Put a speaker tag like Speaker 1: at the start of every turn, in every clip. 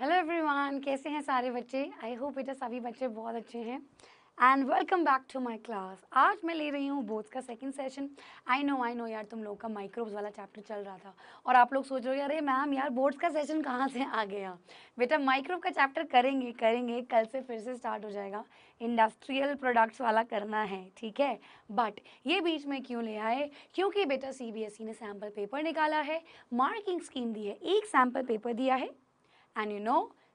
Speaker 1: Hello everyone कैसे हैं सारे बच्चे आई होप बेटा सभी बच्चे बहुत अच्छे हैं and welcome back to my class आज मैं ले रही हूँ बोर्ड्स का second session I know I know यार तुम लोग का माइक्रोब्स वाला चैप्टर चल रहा था और आप लोग सोच रहे हो अरे मैम यार बोर्ड्स का सेशन कहाँ से आ गया बेटा माइक्रोब का चैप्टर करेंगे करेंगे कल से फिर से स्टार्ट हो जाएगा इंडस्ट्रियल प्रोडक्ट्स वाला करना है ठीक है बट ये बीच में क्यों ले आए क्योंकि बेटा सी e ने सैम्पल पेपर निकाला है मार्किंग स्कीम दी है एक सैम्पल पेपर दिया है and you know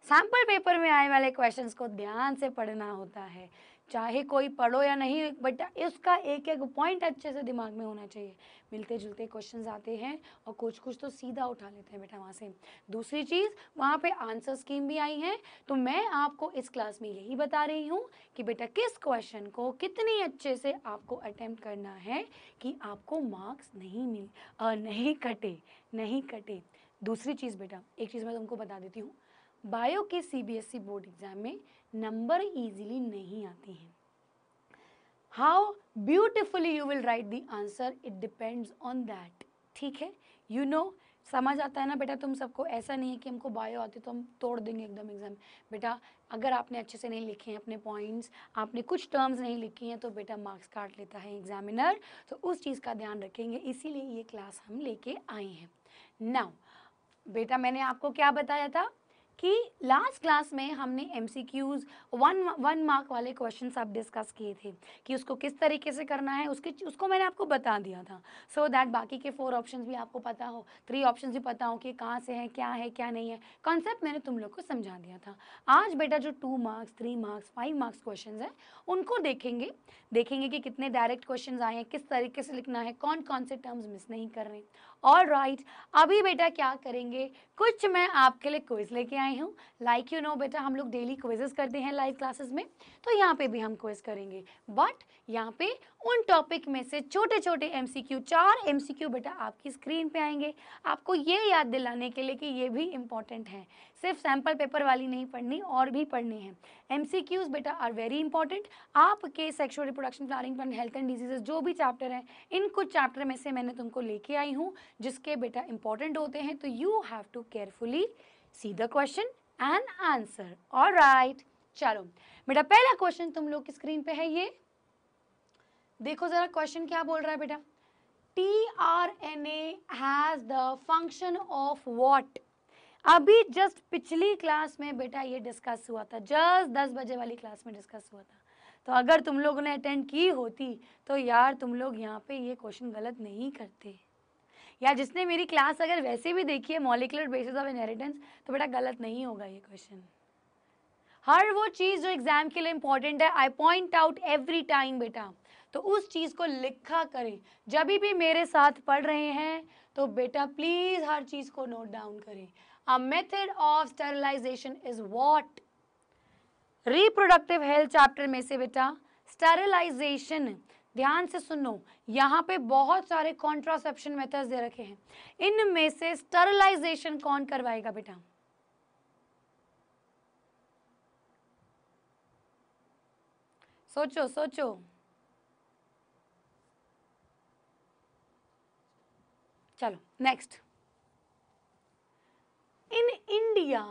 Speaker 1: sample paper में आए वाले क्वेश्चंस को ध्यान से पढ़ना होता है चाहे कोई पढ़ो या नहीं बट इसका एक एक पॉइंट अच्छे से दिमाग में होना चाहिए मिलते जुलते क्वेश्चन आते हैं और कुछ कुछ तो सीधा उठा लेते हैं बेटा वहाँ से दूसरी चीज़ वहाँ पे आंसर स्कीम भी आई है तो मैं आपको इस क्लास में यही बता रही हूँ कि बेटा किस क्वेश्चन को कितनी अच्छे से आपको अटैम्प्ट करना है कि आपको मार्क्स नहीं मिल आ, नहीं कटे नहीं कटे दूसरी चीज़ बेटा एक चीज़ मैं तुमको बता देती हूँ बायो के सीबीएसई e बोर्ड एग्ज़ाम में नंबर इजीली नहीं आते हैं how beautifully you will write the answer it depends on that ठीक है यू you नो know, समझ आता है ना बेटा तुम सबको ऐसा नहीं है कि हमको बायो आते तो हम तोड़ देंगे एकदम एग्जाम बेटा अगर आपने अच्छे से नहीं लिखे हैं अपने पॉइंट्स आपने कुछ टर्म्स नहीं लिखे हैं तो बेटा मार्क्स काट लेता है एग्जामिनर तो उस चीज़ का ध्यान रखेंगे इसीलिए ये क्लास हम लेके आए हैं नाउ बेटा मैंने आपको क्या बताया था कि लास्ट क्लास में हमने M C Qs one one mark वाले क्वेश्चन आप डिस्कस किए थे कि उसको किस तरीके से करना है उसके उसको मैंने आपको बता दिया था सो so दैट बाकी के फोर ऑप्शन भी आपको पता हो थ्री ऑप्शन भी पता हो कि कहाँ से है क्या है क्या नहीं है कॉन्सेप्ट मैंने तुम लोग को समझा दिया था आज बेटा जो two marks three marks five marks question हैं उनको देखेंगे देखेंगे कि कितने डायरेक्ट क्वेश्चन आए हैं किस तरीके से लिखना है कौन कौन से टर्म्स मिस नहीं कर रहे ऑल राइट अभी बेटा क्या करेंगे कुछ मैं आपके लिए क्विज लेके आई हूँ लाइक यू नो बेटा हम लोग डेली क्विजेस करते हैं लाइव क्लासेस में तो यहाँ पे भी हम क्विज करेंगे बट यहाँ पे उन टॉपिक में से छोटे छोटे क्यू चार क्यू बेटा आपकी स्क्रीन पे आएंगे आपको ये याद दिलाने के लिए कि ये भी इम्पॉर्टेंट है सिर्फ सैम्पल पेपर वाली नहीं पढ़नी और भी पढ़नी है क्यूज बेटा आर वेरी इंपॉर्टेंट आपके sexual reproduction planning plan health and diseases जो भी चैप्टर हैं इन कुछ चैप्टर में से मैंने तुमको लेके आई हूँ जिसके बेटा इंपॉर्टेंट होते हैं तो you have to carefully see the question and answer और राइट चलो बेटा पहला क्वेश्चन तुम लोग की स्क्रीन पे है ये देखो जरा क्वेश्चन क्या बोल रहा है बेटा T R N A has the function of what अभी जस्ट पिछली क्लास में बेटा ये डिस्कस हुआ था जस्ट दस बजे वाली क्लास में डिस्कस हुआ था तो अगर तुम लोगों ने अटेंड की होती तो यार तुम लोग यहाँ पे ये क्वेश्चन गलत नहीं करते या जिसने मेरी क्लास अगर वैसे भी देखी है मॉलिकुलर बेसिस ऑफ इनहेरिटेंस तो बेटा गलत नहीं होगा ये क्वेश्चन हर वो चीज़ जो एग्ज़ाम के लिए इंपॉर्टेंट है I point out every time बेटा तो उस चीज़ को लिखा करें जब भी मेरे साथ पढ़ रहे हैं तो बेटा प्लीज़ हर चीज़ को नोट डाउन करें a method of sterilization is what reproductive health chapter में से बेटा स्टरलाइजेशन ध्यान से सुनो यहाँ पे बहुत सारे कॉन्ट्रासेप्शन मेथड्स दे रखे हैं इनमें से स्टरलाइजेशन कौन करवाएगा बेटा सोचो सोचो next in India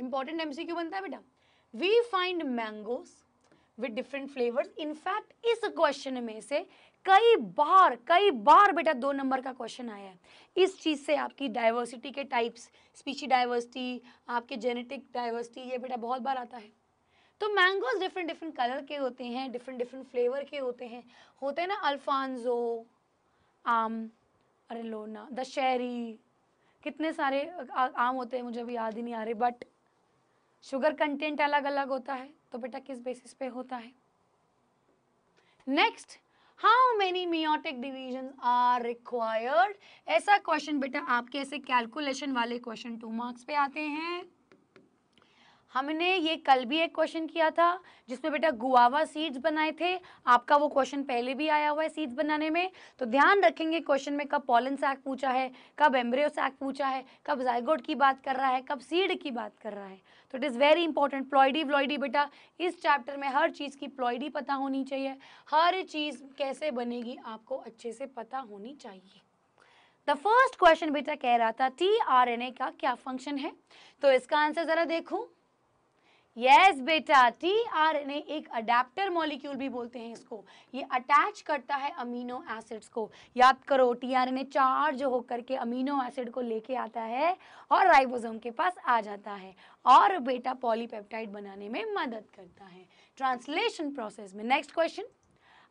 Speaker 1: important MCQ बनता है बेटा we find mangoes with different flavours in fact इस क्वेश्चन में से कई बार कई बार बेटा दो नंबर का क्वेश्चन आया है इस चीज़ से आपकी डाइवर्सिटी के टाइप्स स्पीशी डाइवर्सिटी आपके जेनेटिक डाइवर्सिटी ये बेटा बहुत बार आता है तो मैंगोज डिफरेंट डिफरेंट कलर के होते हैं डिफरेंट डिफरेंट फ्लेवर के होते हैं होते हैं ना अल्फानजो आम अरेलोना दशहरी कितने सारे आम होते हैं मुझे अभी याद ही नहीं आ रहे बट शुगर कंटेंट अलग अलग होता है तो बेटा किस बेसिस पे होता है next how many meiotic division are required ऐसा क्वेश्चन बेटा आपके ऐसे कैलकुलेशन वाले क्वेश्चन टू मार्क्स पे आते हैं हमने ये कल भी एक क्वेश्चन किया था जिसमें बेटा गुआवा सीड्स बनाए थे आपका वो क्वेश्चन पहले भी आया हुआ है सीड्स बनाने में तो ध्यान रखेंगे क्वेश्चन में कब पॉलन सैक पूछा है कब एम्ब्रियो सैक पूछा है कब जायगोड की बात कर रहा है कब सीड की बात कर रहा है तो it is very important ploidy व्लॉयडी बेटा इस चैप्टर में हर चीज़ की प्लॉयडी पता होनी चाहिए हर चीज़ कैसे बनेगी आपको अच्छे से पता होनी चाहिए द फर्स्ट क्वेश्चन बेटा कह रहा था टी आर एन ए का क्या फंक्शन है तो इसका आंसर ज़रा देखूँ यस yes, बेटा टीआरएनए एक अडेप्टर मॉलिक्यूल भी बोलते हैं इसको ये अटैच करता है अमीनो एसिड्स को याद करो टीआरएनए चार्ज होकर के अमीनो एसिड को लेके आता है और राइबोसोम के पास आ जाता है और बेटा पॉलीपेप्टाइड बनाने में मदद करता है ट्रांसलेशन प्रोसेस में next question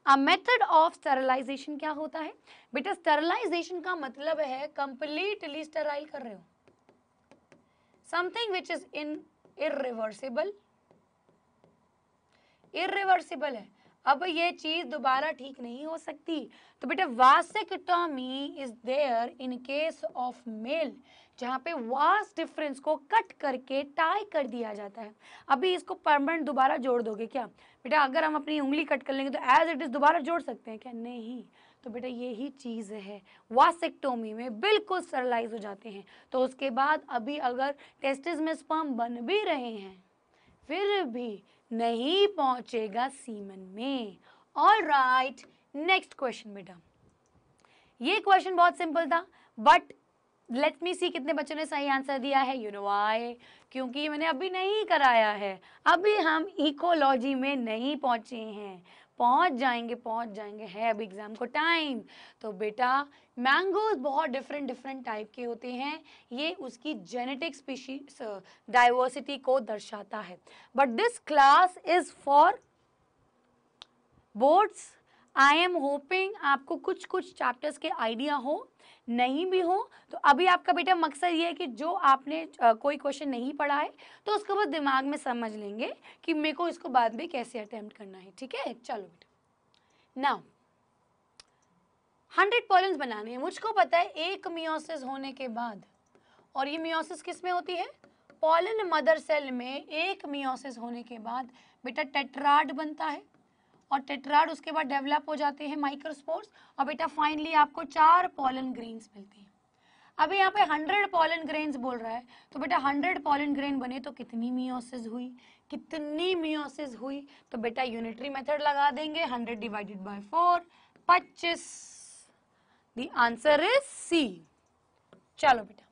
Speaker 1: a method of sterilization क्या होता है बेटा स्टरलाइजेशन का मतलब है कंप्लीटली स्टराइल कर रहे हो something which is in irreversible irreversible है अब ये चीज दोबारा ठीक नहीं हो सकती तो बेटा टॉमी is there in case of male जहाँ पे वास डिफरेंस को कट करके टाई कर दिया जाता है अभी इसको परमानेंट दोबारा जोड़ दोगे क्या बेटा अगर हम अपनी उंगली कट कर लेंगे तो एज इट इज दोबारा जोड़ सकते हैं क्या नहीं तो बेटा यही चीज़ है वासेक्टोमी में बिल्कुल स्टरलाइज हो जाते हैं तो उसके बाद अभी अगर टेस्टिस में स्पर्म बन भी रहे हैं फिर भी नहीं पहुंचेगा सीमन में ऑल राइट नेक्स्ट क्वेश्चन बेटा ये क्वेश्चन बहुत सिंपल था बट लेट मी सी कितने बच्चों ने सही आंसर दिया है यू नो आई क्योंकि मैंने अभी नहीं कराया है अभी हम इकोलॉजी में नहीं पहुंचे हैं पहुंच जाएंगे पहुंच जाएंगे है अब एग्ज़ाम को टाइम तो बेटा मैंगोज बहुत डिफरेंट डिफरेंट टाइप के होते हैं ये उसकी जेनेटिक स्पीशी डाइवर्सिटी को दर्शाता है but this class is for boards I am hoping आपको कुछ कुछ चैप्टर्स के आइडिया हो नहीं भी हो तो अभी आपका बेटा मकसद ये है कि जो आपने कोई क्वेश्चन नहीं पढ़ा है तो उसको बस दिमाग में समझ लेंगे कि मेरे को इसको बाद में कैसे अटेम्प्ट करना है ठीक है चलो बेटा नाउ हंड्रेड पॉलम्स बनाने हैं मुझको पता है एक मियोसिस होने के बाद और ये मियोसिस किस में होती है पॉलन मदर सेल में एक मियोसिस होने के बाद बेटा टेट्राड बनता है और टेट्राड उसके बाद डेवलप हो जाते हैं माइक्रोस्पोर्स और बेटा फाइनली आपको चार पॉलन ग्रेन्स मिलते हैं अभी यहाँ पे हंड्रेड पॉलन ग्रेन्स बोल रहा है तो बेटा हंड्रेड पॉलन ग्रेन बने तो कितनी मियोसिस हुई कितनी मियोसिस हुई तो बेटा यूनिटरी मेथड लगा देंगे हंड्रेड डिवाइडेड बाय फोर पच्चीस द आंसर इज सी चलो बेटा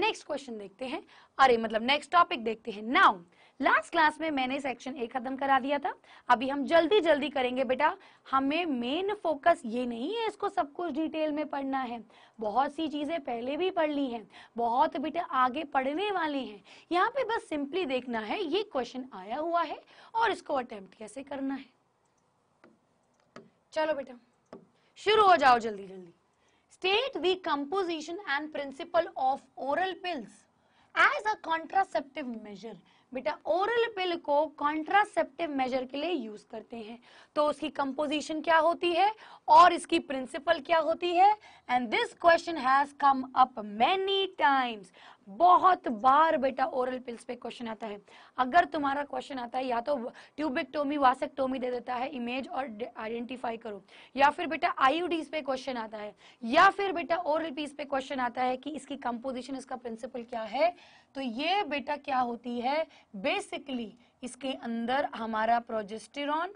Speaker 1: नेक्स्ट क्वेश्चन देखते हैं अरे मतलब नेक्स्ट टॉपिक देखते हैं नाउ लास्ट क्लास में मैंने सेक्शन ए खत्म करा दिया था अभी हम जल्दी जल्दी करेंगे बेटा हमें मेन फोकस ये नहीं है इसको सब कुछ डिटेल में पढ़ना है बहुत सी चीजें पहले भी पढ़ ली हैं बहुत बेटा आगे पढ़ने वाले हैं यहाँ पे बस सिंपली देखना है ये क्वेश्चन आया हुआ है और इसको अटेम्प्ट कैसे करना है चलो बेटा शुरू हो जाओ जल्दी जल्दी state the composition and principle of oral pills as a contraceptive measure बेटा ओरल पिल को कॉन्ट्रासेप्टिव मेजर के लिए यूज करते हैं तो उसकी कंपोजिशन क्या होती है और इसकी प्रिंसिपल क्या होती है and this question has come up many times बहुत बार बेटा ओरल पिल्स पे क्वेश्चन आता है अगर तुम्हारा क्वेश्चन आता है या तो ट्यूबेक्टोमी वासेक्टोमी दे देता है इमेज और आइडेंटिफाई करो या फिर बेटा आईयूडीज पे क्वेश्चन आता है या फिर बेटा ओरल पीस पे क्वेश्चन आता है कि इसकी कंपोजिशन इसका प्रिंसिपल क्या है तो ये बेटा क्या होती है बेसिकली इसके अंदर हमारा प्रोजेस्टेरॉन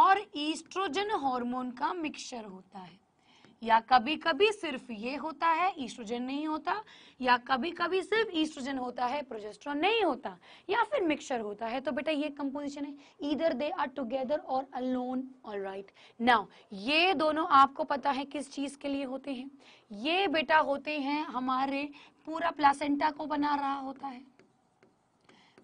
Speaker 1: और ईस्ट्रोजन हॉर्मोन का मिक्सचर होता है या कभी कभी सिर्फ ये होता है ईस्ट्रोजन नहीं होता या कभी कभी सिर्फ ईस्ट्रोजन होता है प्रोजेस्ट्रॉन नहीं होता या फिर मिक्सचर होता है तो बेटा ये कंपोजिशन है इधर दे आर टुगेदर और अलोन ऑल राइट नाउ ये दोनों आपको पता है किस चीज के लिए होते हैं ये बेटा होते हैं हमारे पूरा प्लासेंटा को बना रहा होता है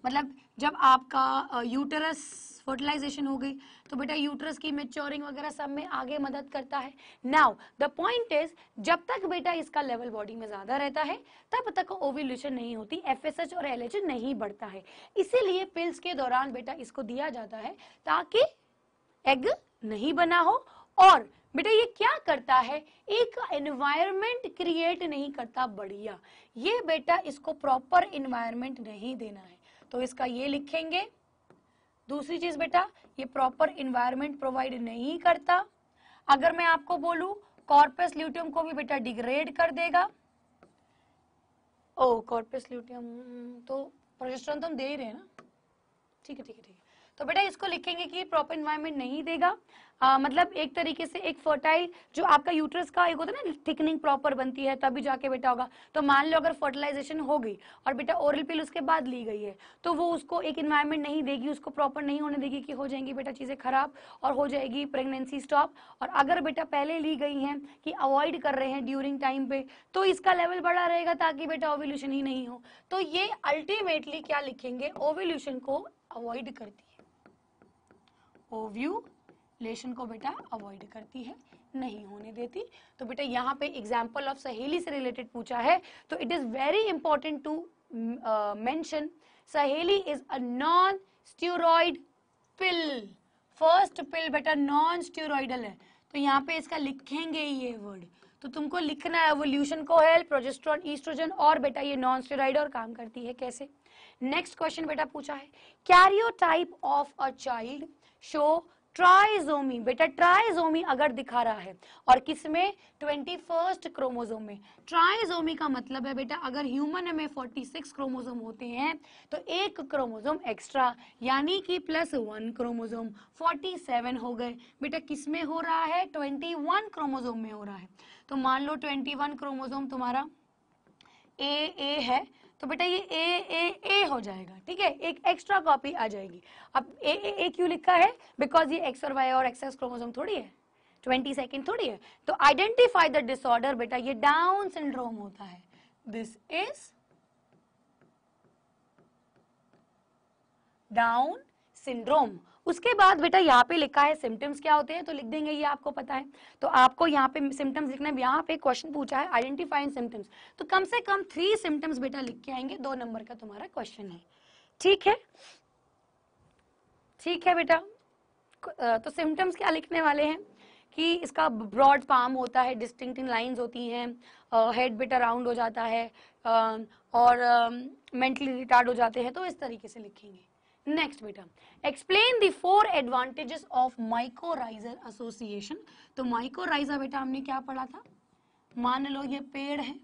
Speaker 1: मतलब जब आपका यूटरस फर्टिलाइजेशन हो गई तो बेटा यूटरस की मेच्योरिंग वगैरह सब में आगे मदद करता है नाउ द पॉइंट इज जब तक बेटा इसका लेवल बॉडी में ज्यादा रहता है तब तक ओव्यूलेशन नहीं होती एफएसएच और एलएच नहीं बढ़ता है इसीलिए पिल्स के दौरान बेटा इसको दिया जाता है ताकि एग नहीं बना हो और बेटा ये क्या करता है एक एनवायरमेंट क्रिएट नहीं करता बढ़िया ये बेटा इसको प्रॉपर एनवायरमेंट नहीं देना है तो इसका ये लिखेंगे दूसरी चीज बेटा ये प्रॉपर इन्वायरमेंट प्रोवाइड नहीं करता अगर मैं आपको बोलूं कॉर्पस ल्यूटियम को भी बेटा डिग्रेड कर देगा ओ कॉर्पस ल्यूटियम तो प्रोजेस्ट्रॉन तो हम दे रहे हैं ना ठीक है ठीक है ठीक है तो बेटा इसको लिखेंगे कि प्रॉपर इन्वायरमेंट नहीं देगा आ, मतलब एक तरीके से एक फर्टाइल जो आपका यूट्रस का एक होता है ना थिकनिंग प्रॉपर बनती है तभी जाके बेटा होगा तो मान लो अगर फर्टिलाइजेशन हो गई और बेटा ओरल पिल उसके बाद ली गई है तो वो उसको एक इन्वायरमेंट नहीं देगी उसको प्रॉपर नहीं होने देगी कि हो जाएंगी बेटा चीज़ें खराब और हो जाएगी प्रेगनेंसी स्टॉप और अगर बेटा पहले ली गई हैं कि अवॉइड कर रहे हैं ड्यूरिंग टाइम पे तो इसका लेवल बड़ा रहेगा ताकि बेटा ओवोल्यूशन ही नहीं हो तो ये अल्टीमेटली क्या लिखेंगे ओवोल्यूशन को अवॉइड करती ओव्यूलेशन को बेटा अवॉइड करती है नहीं होने देती तो बेटा यहाँ पे एग्जाम्पल ऑफ सहेली से रिलेटेड पूछा है तो it is very important to mention Saheli is a non steroid pill first pill बेटा नॉन स्ट्यूरोइडल है तो यहाँ पे इसका लिखेंगे ये वर्ड तो तुमको लिखना है एवोल्यूशन कोहेल प्रोजेस्ट्रॉन ईस्ट्रोजन और बेटा ये नॉन स्टेरॉइड और काम करती है कैसे नेक्स्ट क्वेश्चन बेटा पूछा है karyotype of a child show trisomy बेटा ट्राइजोमी अगर दिखा रहा है और किस में ट्वेंटी फर्स्ट क्रोमोजोम में ट्राइजोमी का मतलब है बेटा अगर ह्यूमन में 46 क्रोमोजोम होते हैं तो एक क्रोमोजोम एक्स्ट्रा यानी कि प्लस वन क्रोमोजोम 47 हो गए बेटा किस में हो रहा है 21 क्रोमोजोम में हो रहा है तो मान लो 21 क्रोमोजोम तुम्हारा ए ए है तो बेटा ये ए ए ए हो जाएगा ठीक है एक एक्स्ट्रा कॉपी आ जाएगी अब ए ए ए क्यों लिखा है बिकॉज ये एक्स और वाई और एक्सेस क्रोमोसोम थोड़ी है ट्वेंटी सेकेंड थोड़ी है तो आइडेंटिफाई द डिसऑर्डर बेटा ये डाउन सिंड्रोम होता है दिस इज डाउन सिंड्रोम उसके बाद बेटा यहाँ पे लिखा है सिम्टम्स क्या होते हैं तो लिख देंगे ये आपको पता है तो आपको यहाँ पे सिम्टम्स लिखना है यहाँ पे क्वेश्चन पूछा है आइडेंटिफाइंग सिम्टम्स तो कम से कम थ्री सिम्टम्स बेटा लिख के आएंगे दो नंबर का तुम्हारा क्वेश्चन है ठीक है ठीक है बेटा तो सिम्टम्स क्या लिखने वाले हैं कि इसका ब्रॉड पाम होता है इन लाइन्स होती हैं हेड बेटा राउंड हो जाता है और मेंटली रिटार्ड हो जाते हैं तो इस तरीके से लिखेंगे नेक्स्ट बेटा explain the four advantages of mycorrhizal association तो माइकोराइजा बेटा हमने क्या पढ़ा था मान लो ये पेड़ है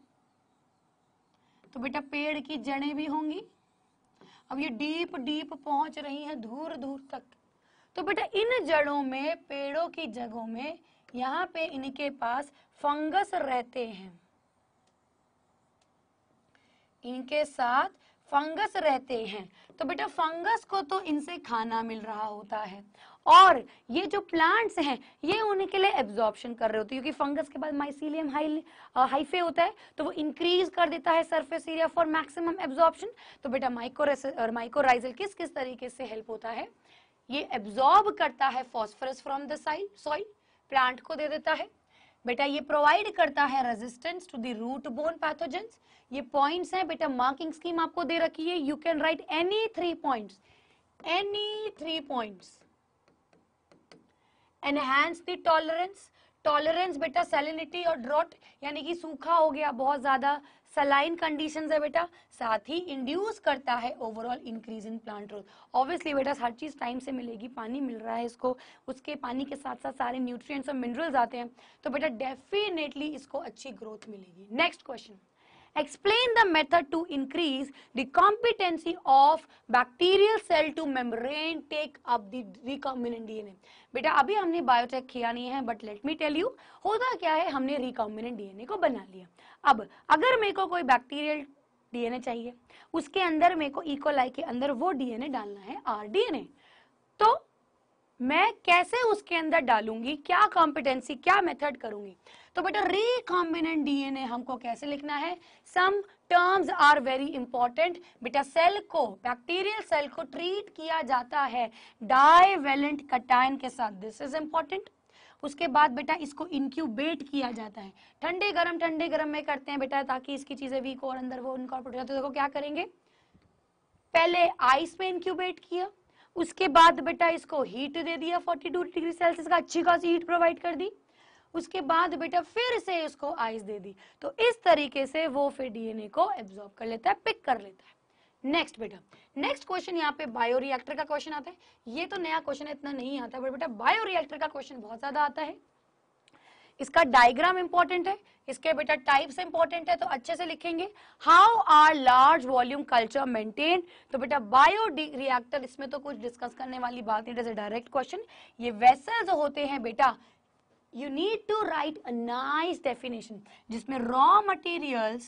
Speaker 1: तो बेटा पेड़ की जड़ें भी होंगी अब ये डीप डीप पहुंच रही है दूर दूर तक तो बेटा इन जड़ों में पेड़ों की जगहों में यहाँ पे इनके पास फंगस रहते हैं इनके साथ फंगस रहते हैं तो बेटा फंगस को तो इनसे खाना मिल रहा होता है और ये जो प्लांट्स हैं ये उनके लिए एब्जॉर्बन कर रहे होते हैं क्योंकि फंगस के बाद माइसीलियम हाई हाइफे होता है तो वो इंक्रीज कर देता है surface area for maximum absorption तो बेटा माइकोरेस माइक्रोराइजल किस किस तरीके से हेल्प होता है ये एब्जॉर्ब करता है phosphorus from the soil soil plant को दे देता है बेटा ये प्रोवाइड करता है resistance to the root borne pathogens ये पॉइंट्स हैं बेटा मार्किंग स्कीम आपको दे रखी है you can write any three points any three points enhance the tolerance tolerance बेटा सेलिनिटी और ड्रॉट यानी कि सूखा हो गया बहुत ज्यादा सलाइन कंडीशन है बेटा साथ ही इंड्यूस करता है overall increase in plant growth obviously बेटा हर चीज़ टाइम से मिलेगी पानी मिल रहा है इसको उसके पानी के साथ साथ सारे न्यूट्रिएंट्स और मिनरल्स आते हैं तो बेटा डेफिनेटली इसको अच्छी ग्रोथ मिलेगी next question Explain the method to increase the competency of bacterial cell to membrane take up the recombinant DNA. बेटा अभी हमने बायोटेक किया नहीं है but let me tell you होता क्या है हमने रिकॉम्बिनेंट डीएनए को बना लिया अब अगर मेरे को कोई बैक्टीरियल डीएनए चाहिए उसके अंदर मेरे को इकोलाई e के अंदर वो डीएनए डालना है आर डीएनए तो मैं कैसे उसके अंदर डालूंगी क्या कॉम्पिटेंसी क्या मेथड करूंगी तो बेटा रिकॉम्बिनेंट डीएनए हमको कैसे लिखना है some terms are very important बेटा सेल को बैक्टीरियल सेल को ट्रीट किया जाता है डाइवेलेंट कटाइन के साथ दिस इज इंपॉर्टेंट उसके बाद बेटा इसको इंक्यूबेट किया जाता है ठंडे गर्म ठंडे गर्म में करते हैं बेटा ताकि इसकी चीजें वीक और अंदर वो इनकॉर्पोरेट हो जाते तो देखो क्या करेंगे पहले आइस में इंक्यूबेट किया उसके बाद बेटा इसको हीट दे दिया 42 डिग्री सेल्सियस का अच्छी खासी हीट प्रोवाइड कर दी उसके बाद बेटा फिर से उसको आइस दे दी तो इस तरीके से वो फिर डीएनए को एब्जॉर्ब कर लेता है पिक कर लेता है नेक्स्ट बेटा नेक्स्ट क्वेश्चन यहाँ पे बायोरिएक्टर का क्वेश्चन आता है ये तो नया क्वेश्चन इतना नहीं आता बट बेटा बायोरिएक्टर का क्वेश्चन बहुत ज्यादा आता है इसका डायग्राम इंपॉर्टेंट है इसके बेटा टाइप्स इंपॉर्टेंट है तो अच्छे से लिखेंगे how are large volume culture maintain तो बेटा बायो रिएक्टर इसमें तो कुछ डिस्कस करने वाली बात नहीं डायरेक्ट क्वेश्चन ये वेसल्स होते हैं बेटा you need to write a nice definition जिसमें रॉ मटेरियल्स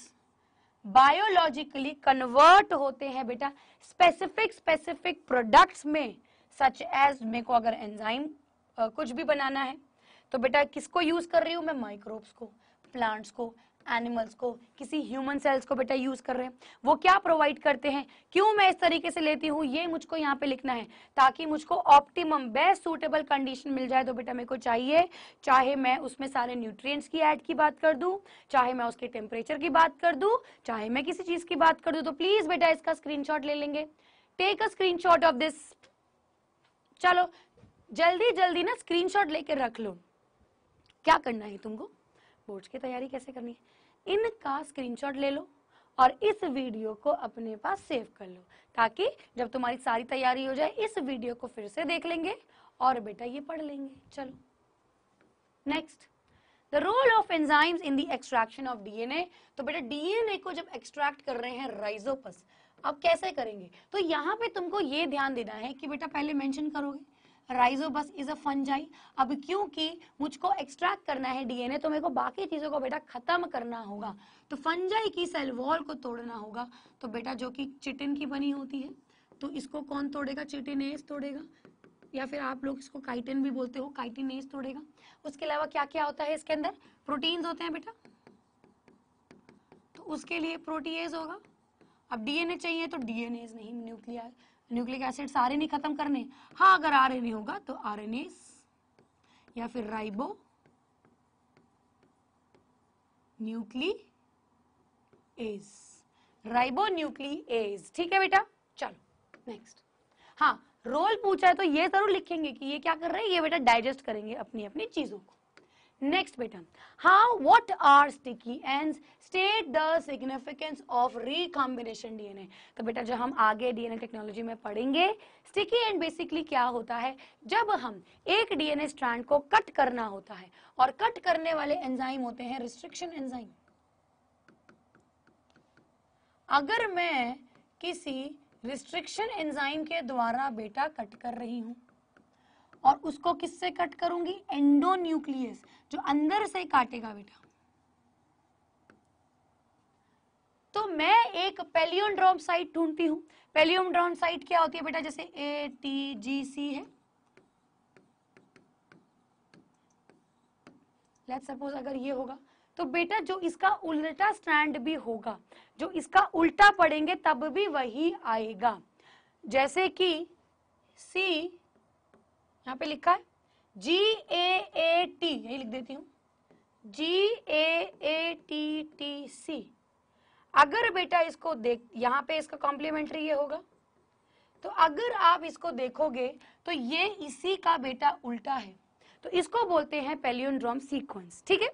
Speaker 1: बायोलॉजिकली कन्वर्ट होते हैं बेटा स्पेसिफिक स्पेसिफिक प्रोडक्ट्स में सच एज मेरे को अगर एंजाइम कुछ भी बनाना है तो बेटा किसको यूज कर रही हूँ मैं माइक्रोब्स को प्लांट्स को एनिमल्स को किसी ह्यूमन सेल्स को बेटा यूज कर रहे हैं वो क्या प्रोवाइड करते हैं क्यों मैं इस तरीके से लेती हूँ ये मुझको यहाँ पे लिखना है ताकि मुझको ऑप्टिमम बेस्ट सूटेबल कंडीशन मिल जाए तो बेटा मेरे को चाहिए चाहे मैं उसमें सारे न्यूट्रिएंट्स की ऐड की बात कर दू चाहे मैं उसके टेम्परेचर की बात कर दू चाहे मैं किसी चीज़ की बात कर दू तो प्लीज़ बेटा इसका स्क्रीन ले लेंगे take a screen of this चलो जल्दी जल्दी ना स्क्रीन लेकर रख लो क्या करना है तुमको बोर्ड्स की तैयारी कैसे करनी है इनका स्क्रीनशॉट ले लो और इस वीडियो को अपने पास सेव कर लो ताकि जब तुम्हारी सारी तैयारी हो जाए इस वीडियो को फिर से देख लेंगे और बेटा ये पढ़ लेंगे चलो next the role of enzymes in the extraction of DNA तो बेटा डीएनए को जब एक्सट्रैक्ट कर रहे हैं राइजोपस अब कैसे करेंगे तो यहाँ पे तुमको ये ध्यान देना है कि बेटा पहले मेंशन करोगे राइजोबस इज अ फंजाई अब क्योंकि मुझको एक्सट्रैक्ट करना है डीएनए तो मेरे को बाकी चीज़ों को बेटा खत्म करना होगा तो फंजाई की सेल वॉल को तोड़ना होगा तो बेटा जो कि चिटिन की बनी होती है तो इसको कौन तोड़ेगा चिटिन तोड़ेगा या फिर आप लोग इसको काइटिन भी बोलते हो काइटिन तोड़ेगा उसके अलावा क्या क्या होता है इसके अंदर प्रोटीन्स होते हैं बेटा तो उसके लिए प्रोटीएज होगा अब डीएनए चाहिए तो डीएनएज नहीं nuclear nucleic acid acids RNA खत्म करने हाँ अगर आरएनए होगा तो आरएनए या फिर ribonuclease ribonuclease ठीक है बेटा चलो नेक्स्ट हाँ रोल पूछा है तो ये जरूर लिखेंगे कि ये क्या कर रहे हैं ये बेटा डाइजेस्ट करेंगे अपनी अपनी चीजों को Next pattern. How, what are sticky ends? State the significance of recombination DNA. तो बेटा जो हम आगे DNA टेक्नोलॉजी में पढ़ेंगे स्टिकी एंड बेसिकली क्या होता है जब हम एक DNA स्ट्रैंड को कट करना होता है और कट करने वाले एंजाइम होते हैं रिस्ट्रिक्शन एंजाइम अगर मैं किसी रिस्ट्रिक्शन एंजाइम के द्वारा बेटा कट कर रही हूं और उसको किससे कट करूंगी एंडोन्यूक्लियस जो अंदर से काटेगा बेटा तो मैं एक पेलियोड्रोम साइट ढूंढती हूँ पेलियोड्रोम साइट क्या होती है बेटा जैसे ए टी जी सी है लेट सपोज अगर ये होगा तो बेटा जो इसका उल्टा स्ट्रैंड भी होगा जो इसका उल्टा पड़ेंगे तब भी वही आएगा जैसे कि सी यहाँ पे लिखा है जी ए ए टी यही लिख देती हूँ जी ए ए टी टी सी अगर बेटा इसको देख यहाँ पे इसका कॉम्प्लीमेंट्री ये होगा तो अगर आप इसको देखोगे तो ये इसी का बेटा उल्टा है तो इसको बोलते हैं पेलियोड्रॉम सीक्वेंस ठीक है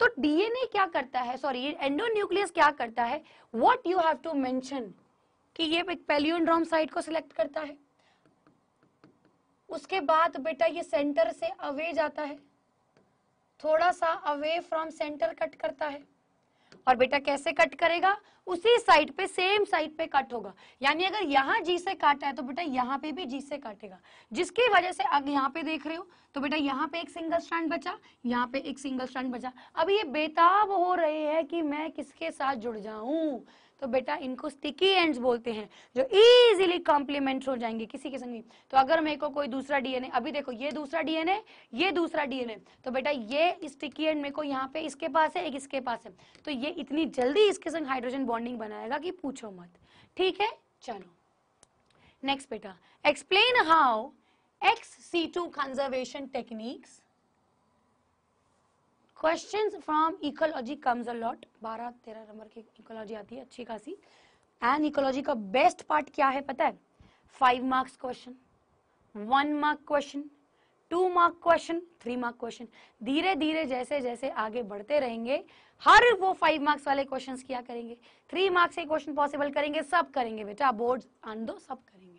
Speaker 1: तो डीएनए क्या करता है सॉरी एंडोन्यूक्लियस क्या करता है what you have to mention कि ये पेलियोड्रॉम साइट को सिलेक्ट करता है उसके बाद बेटा ये सेंटर से अवे जाता है थोड़ा सा अवे फ्रॉम सेंटर कट करता है और बेटा कैसे कट करेगा उसी साइड पे सेम साइड पे कट होगा यानी अगर यहाँ जी से काटा है तो बेटा यहाँ पे भी जी से काटेगा जिसकी वजह से अगर यहाँ पे देख रहे हो तो बेटा यहाँ पे एक सिंगल स्टैंड बचा यहाँ पे एक सिंगल स्टैंड बचा अब ये बेताब हो रहे हैं कि मैं किसके साथ जुड़ जाऊं तो बेटा इनको स्टिकी एंड्स बोलते हैं जो इजीली कॉम्प्लीमेंट हो जाएंगे किसी के संग तो अगर मेरे को कोई दूसरा डीएनए अभी देखो ये दूसरा डीएनए ये दूसरा डीएनए तो बेटा ये स्टिकी एंड मेरे को यहाँ पे इसके पास है एक इसके पास है तो ये इतनी जल्दी इसके संग हाइड्रोजन बॉन्डिंग बनाएगा कि पूछो मत ठीक है चलो नेक्स्ट बेटा explain how ex situ conservation techniques question from ecology comes a lot बारह तेरह नंबर की इकोलॉजी आती है अच्छी खासी एंड इकोलॉजी का बेस्ट पार्ट क्या है पता है five marks question one mark question two mark question three mark question धीरे धीरे जैसे जैसे आगे बढ़ते रहेंगे हर वो फाइव मार्क्स वाले क्वेश्चंस क्या करेंगे थ्री मार्क्स के क्वेश्चन पॉसिबल करेंगे सब करेंगे बेटा बोर्ड आन दो सब करेंगे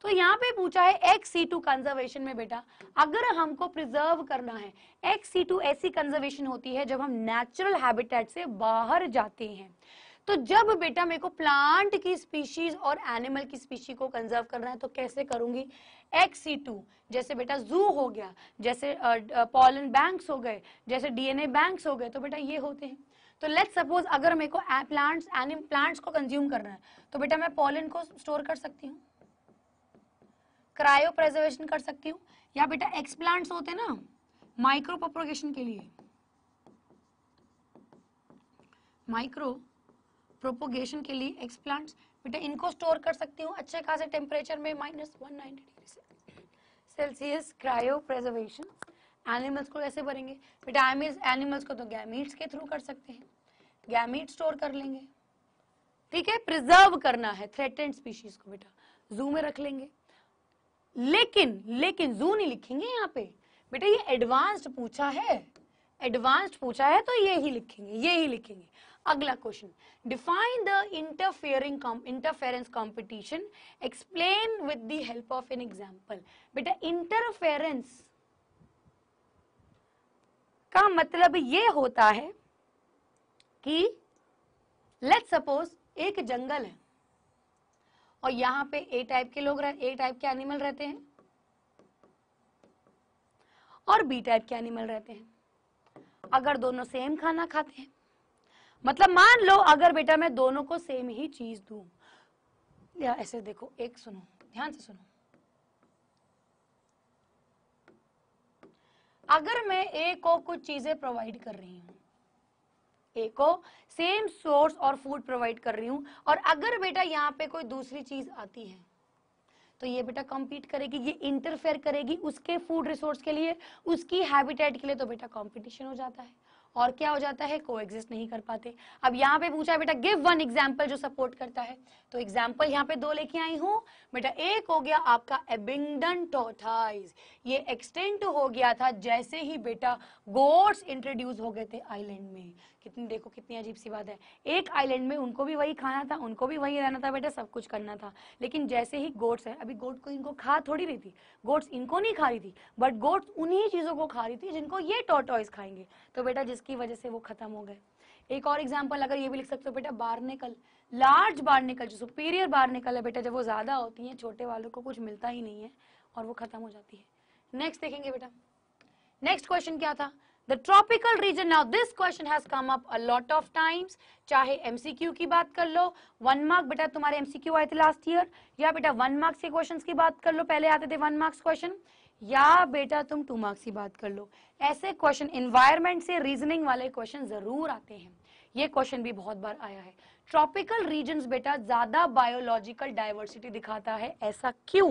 Speaker 1: तो यहाँ पे पूछा है एक्स सी टू कंजर्वेशन में बेटा अगर हमको प्रिजर्व करना है एक्स सी टू ऐसी कंजर्वेशन होती है जब हम नेचुरल हैबिटेट से बाहर जाते हैं तो जब बेटा मेरे को प्लांट की स्पीशीज और एनिमल की स्पीशी को कंजर्व करना है तो कैसे करूंगी एक्स सी टू जैसे बेटा जू हो गया जैसे पॉलन बैंक्स हो गए जैसे डीएनए बैंक्स हो गए तो बेटा ये होते हैं तो लेट सपोज अगर मेरे को प्लांट्स एनिम प्लांट्स को कंज्यूम करना है तो बेटा मैं पॉलन को स्टोर कर सकती हूँ क्रायो प्रेजर्वेशन कर सकती हूँ या बेटा एक्सप्लांट्स होते हैं ना माइक्रो प्रोपोगेशन के लिए माइक्रो प्रोपोगेशन के लिए एक्सप्लांट्स बेटा इनको स्टोर कर सकती हूँ अच्छे खासे टेम्परेचर में minus one degree Celsius cryopreservation animals को कैसे भरेंगे बेटा एनिमल्स को तो गैमीट्स के थ्रू कर सकते हैं गैमीट स्टोर कर लेंगे ठीक है प्रिजर्व करना है थ्रेटेंड स्पीशीज को बेटा जू में रख लेंगे लेकिन लेकिन जू नहीं लिखेंगे यहाँ पे बेटा ये एडवांस्ड पूछा है एडवांस्ड पूछा है तो ये ही लिखेंगे ये ही लिखेंगे अगला question define the interfering interference competition explain with the help of an example बेटा इंटरफेरेंस का मतलब ये होता है कि लेट्स सपोज एक जंगल है और यहाँ पे ए टाइप के लोग ए टाइप के एनिमल रहते हैं और बी टाइप के एनिमल रहते हैं अगर दोनों सेम खाना खाते हैं मतलब मान लो अगर बेटा मैं दोनों को सेम ही चीज दू या ऐसे देखो एक सुनो ध्यान से सुनो अगर मैं ए को कुछ चीजें प्रोवाइड कर रही हूं ए को सेम सोर्स और फूड प्रोवाइड कर रही हूँ और अगर बेटा यहाँ पे कोई दूसरी चीज आती है तो ये बेटा कॉम्पीट करेगी ये इंटरफेयर करेगी उसके फूड रिसोर्स के लिए उसकी हैबिटेट के लिए तो बेटा कॉम्पिटिशन हो जाता है और क्या हो जाता है को एग्जिस्ट नहीं कर पाते अब यहाँ पे पूछा बेटा गिव वन एग्जाम्पल जो सपोर्ट करता है तो एग्जाम्पल यहाँ पे दो लेके आई हूँ बेटा एक हो गया आपका एबिंगडन टोथाइज ये एक्सटेंट हो गया था जैसे ही बेटा गोड्स इंट्रोड्यूस हो गए थे आइलैंड में कितनी देखो कितनी अजीब सी बात है एक आइलैंड में उनको भी वही खाना था उनको भी वही रहना था बेटा सब कुछ करना था लेकिन जैसे ही गोट्स है अभी गोट को इनको खा थोड़ी रही थी गोट्स इनको नहीं खा रही थी बट गोट्स उन्हीं चीज़ों को खा रही थी जिनको ये टोटॉइस खाएंगे तो बेटा जिसकी वजह से वो खत्म हो गए एक और एग्जाम्पल अगर ये भी लिख सकते हो बेटा बार निकल लार्ज बार निकल जो सुपीरियर बार निकल है बेटा जब वो ज़्यादा होती हैं छोटे वालों को कुछ मिलता ही नहीं है और वो खत्म हो जाती है नेक्स्ट देखेंगे बेटा नेक्स्ट क्वेश्चन क्या था the tropical region now this question has come up a lot of times चाहे mcq की बात कर लो one mark बेटा तुम्हारे mcq आए थे last year या बेटा one marks के questions की बात कर लो पहले आते थे one marks question या बेटा तुम टू मार्क्स की बात कर लो ऐसे क्वेश्चन इन्वायरमेंट से रीजनिंग वाले क्वेश्चन जरूर आते हैं ये क्वेश्चन भी बहुत बार आया है ट्रॉपिकल रीजन बेटा ज्यादा बायोलॉजिकल डाइवर्सिटी दिखाता है ऐसा क्यों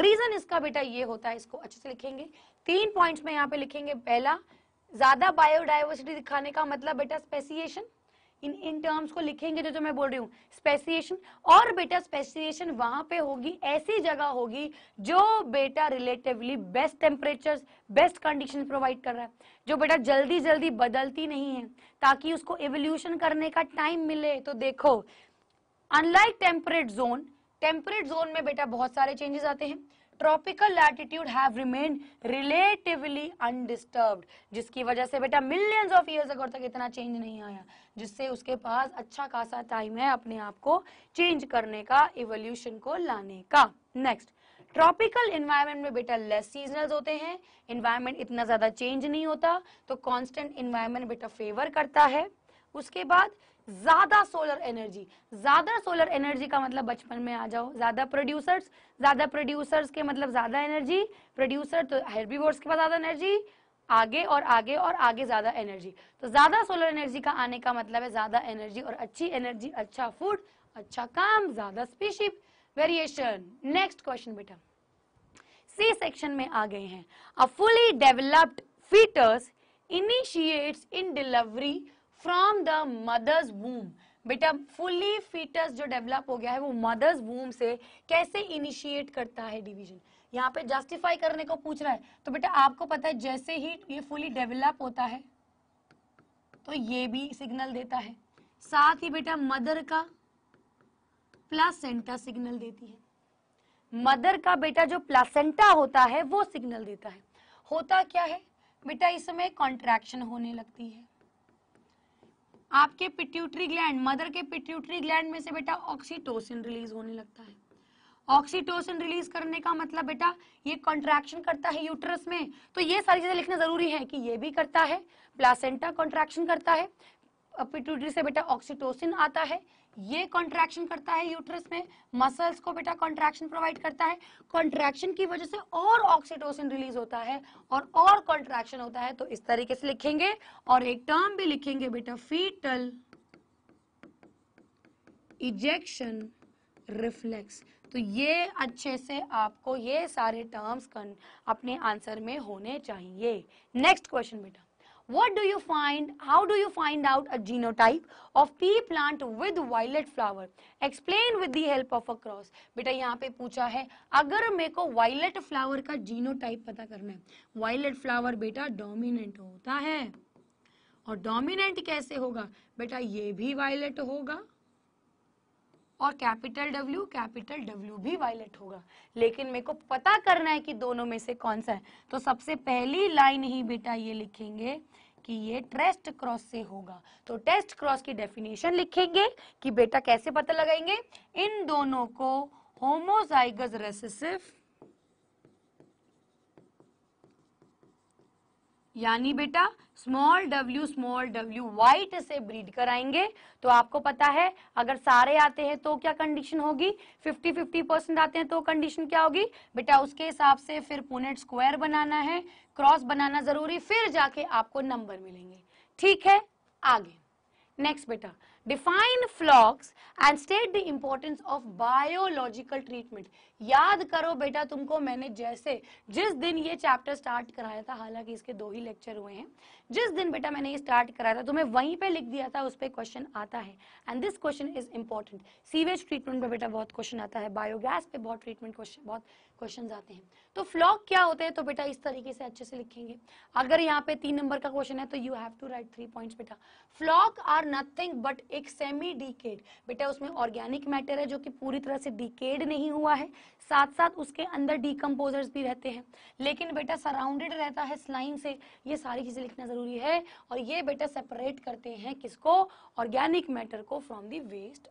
Speaker 1: रीजन इसका बेटा ये होता है इसको अच्छे से लिखेंगे तीन पॉइंट्स में यहाँ पे लिखेंगे पहला ज्यादा बायोडाइवर्सिटी दिखाने का मतलब बेटा स्पेसिएशन इन इन टर्म्स को लिखेंगे जो जो मैं बोल रही हूँ स्पेसिएशन और बेटा स्पेसिएशन वहां पे होगी ऐसी जगह होगी जो बेटा relatively best temperature best condition provide कर रहा है जो बेटा जल्दी जल्दी बदलती नहीं है ताकि उसको एवोल्यूशन करने का टाइम मिले तो देखो unlike temperate zone temperate zone में बेटा बहुत सारे चेंजेस आते हैं tropical latitude have remained relatively undisturbed जिसकी वजह से बेटा मिलियंस ऑफ ईयर्स अगर तक इतना चेंज नहीं आया जिससे उसके पास अच्छा खासा टाइम है अपने आप को चेंज करने का इवोल्यूशन को लाने का नेक्स्ट ट्रॉपिकल इन्वायरमेंट में बेटा लेस सीजनल्स होते हैं इन्वायरमेंट इतना ज़्यादा चेंज नहीं होता तो कांस्टेंट इन्वायरमेंट बेटा फेवर करता है उसके बाद ज्यादा सोलर एनर्जी ज्यादा सोलर एनर्जी का मतलब बचपन में आ जाओ ज्यादा प्रोड्यूसर्स ज्यादा प्रोड्यूसर्स के मतलब ज्यादा एनर्जी प्रोड्यूसर तो हेरबी के पास ज्यादा एनर्जी आगे और आगे और आगे ज्यादा एनर्जी तो ज्यादा सोलर एनर्जी का आने का मतलब है ज्यादा एनर्जी और अच्छी एनर्जी अच्छा फूड अच्छा काम ज्यादा स्पीशिप वेरिएशन नेक्स्ट क्वेश्चन बेटा सी सेक्शन में आ गए हैं a fully developed foetus initiates in delivery from the mother's womb बेटा फुली फीटस जो डेवलप हो गया है वो मदर्स वूम से कैसे इनिशिएट करता है डिवीजन यहाँ पे जस्टिफाई करने को पूछ रहा है तो बेटा आपको पता है जैसे ही ये फुली डेवलप होता है तो ये भी सिग्नल देता है साथ ही बेटा मदर का प्लासेंटा सिग्नल देती है मदर का बेटा जो प्लासेंटा होता है वो सिग्नल देता है होता क्या है बेटा इसमें कॉन्ट्रैक्शन होने लगती है आपके पिट्यूटरी ग्लैंड मदर के पिट्यूटरी ग्लैंड में से बेटा ऑक्सीटोसिन रिलीज होने लगता है ऑक्सीटोसिन रिलीज करने का मतलब बेटा ये कॉन्ट्रैक्शन करता है यूटरस में तो ये सारी चीजें लिखना जरूरी है कि ये भी करता है प्लासेंटा कॉन्ट्रैक्शन करता है पिट्यूटरी से बेटा ऑक्सीटोसिन आता है ये कॉन्ट्रैक्शन करता है यूट्रस में मसल्स को बेटा कॉन्ट्रैक्शन प्रोवाइड करता है कॉन्ट्रैक्शन की वजह से और ऑक्सीटोसिन रिलीज होता है और और कॉन्ट्रैक्शन होता है तो इस तरीके से लिखेंगे और एक टर्म भी लिखेंगे बेटा फीटल इजेक्शन रिफ्लेक्स तो ये अच्छे से आपको ये सारे टर्म्स अपने आंसर में होने चाहिए नेक्स्ट क्वेश्चन बेटा what do you find how do you find out a genotype of pea plant with violet flower explain with the help of a cross beta yahan pe pucha hai agar meko violet flower ka genotype pata karna hai violet flower beta dominant hota hai और dominant कैसे होगा बेटा ये भी violet होगा और capital W capital W भी violet होगा लेकिन मेरे को पता करना है कि दोनों में से कौन सा है तो सबसे पहली लाइन ही बेटा ये लिखेंगे कि ये टेस्ट क्रॉस से होगा तो टेस्ट क्रॉस की डेफिनेशन लिखेंगे कि बेटा कैसे पता लगाएंगे इन दोनों को होमोजाइगस रेसेसिव यानी बेटा small W small W white से ब्रीड कराएंगे तो आपको पता है अगर सारे आते हैं तो क्या कंडीशन होगी 50 50 परसेंट आते हैं तो कंडीशन क्या होगी बेटा उसके हिसाब से फिर पुनेट स्क्वायर बनाना है क्रॉस बनाना जरूरी फिर जाके आपको नंबर मिलेंगे ठीक है आगे नेक्स्ट बेटा define flocs and state the importance of biological treatment याद करो बेटा तुमको मैंने जैसे जिस दिन ये चैप्टर स्टार्ट कराया था हालांकि इसके दो ही लेक्चर हुए हैं जिस दिन बेटा मैंने ये स्टार्ट कराया था तुम्हें वहीं पे लिख दिया था उस पर क्वेश्चन आता है and this question is important sewage treatment पे बेटा बहुत क्वेश्चन आता है बायोगैस पे बहुत ट्रीटमेंट क्वेश्चन बहुत क्वेश्चन आते हैं तो फ्लॉक क्या होते हैं तो बेटा इस तरीके से अच्छे से लिखेंगे अगर यहाँ पे तीन नंबर का क्वेश्चन है तो you have to write three points बेटा फ्लॉक आर नथिंग बट एक सेमी डिकेड बेटा उसमें ऑर्गेनिक मैटर है जो कि पूरी तरह से डिकेड नहीं हुआ है साथ साथ उसके अंदर डीकम्पोजर्स भी रहते हैं लेकिन बेटा सराउंडेड रहता है स्लाइम से ये सारी चीजें लिखना जरूरी है और ये बेटा सेपरेट करते हैं किसको ऑर्गेनिक मैटर को फ्रॉम दी वेस्ट